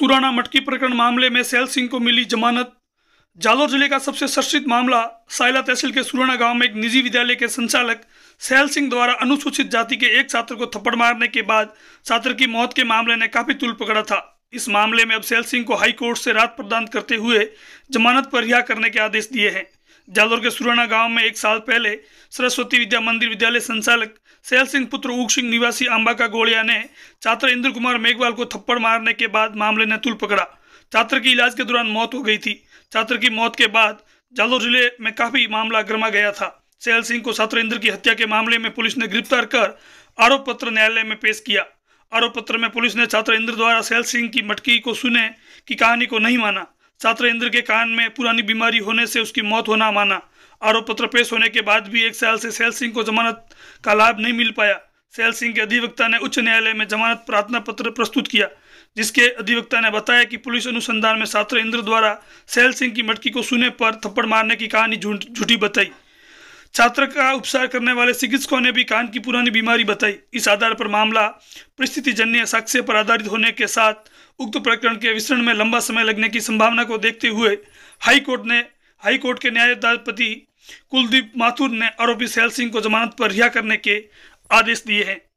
सुराना मटकी प्रकरण मामले में सैल सिंह को मिली जमानत जालोर जिले का सबसे चर्चित मामला सायला तहसील के सुराना गांव में एक निजी विद्यालय के संचालक सैल सिंह द्वारा अनुसूचित जाति के एक छात्र को थप्पड़ मारने के बाद छात्र की मौत के मामले ने काफी तुल पकड़ा था इस मामले में अब सैल सिंह को हाईकोर्ट से राहत प्रदान करते हुए जमानत पर रिहा करने के आदेश दिए हैं जालौर के सुराना गांव में एक साल पहले सरस्वती विद्या मंदिर विद्यालय संचालक सैल सिंह पुत्र उग सिंह निवासी अंबाका गोड़िया ने छात्र इंद्र कुमार मेघवाल को थप्पड़ मारने के बाद मामले ने तुल पकड़ा छात्र की इलाज के दौरान मौत हो गई थी छात्र की मौत के बाद जालौर जिले में काफी मामला गर्मा गया था सैल सिंह को छात्र इंद्र की हत्या के मामले में पुलिस ने गिरफ्तार कर आरोप पत्र न्यायालय में पेश किया आरोप पत्र में पुलिस ने छात्र इंद्र द्वारा सैल सिंह की मटकी को सुने की कहानी को नहीं माना छात्र इंद्र के कान में पुरानी बीमारी होने से उसकी मौत होना माना आरोप पत्र पेश होने के बाद भी एक साल से सैल सिंह को जमानत का लाभ नहीं मिल पाया सैल सिंह के अधिवक्ता ने उच्च न्यायालय में जमानत प्रार्थना पत्र प्रस्तुत किया जिसके अधिवक्ता ने बताया कि पुलिस अनुसंधान में छात्र इंद्र द्वारा सैल सिंह की मटकी को सुने पर थप्पड़ मारने की कहानी झूठी बताई छात्र का उपचार करने वाले चिकित्सकों ने भी कान की पुरानी बीमारी बताई इस आधार पर मामला परिस्थितिजन्य साक्ष्य पर आधारित होने के साथ उक्त प्रकरण के विस्तरण में लंबा समय लगने की संभावना को देखते हुए हाईकोर्ट ने हाईकोर्ट के न्यायाधिपति कुलदीप माथुर ने आरोपी सैल सिंह को जमानत पर रिहा करने के आदेश दिए हैं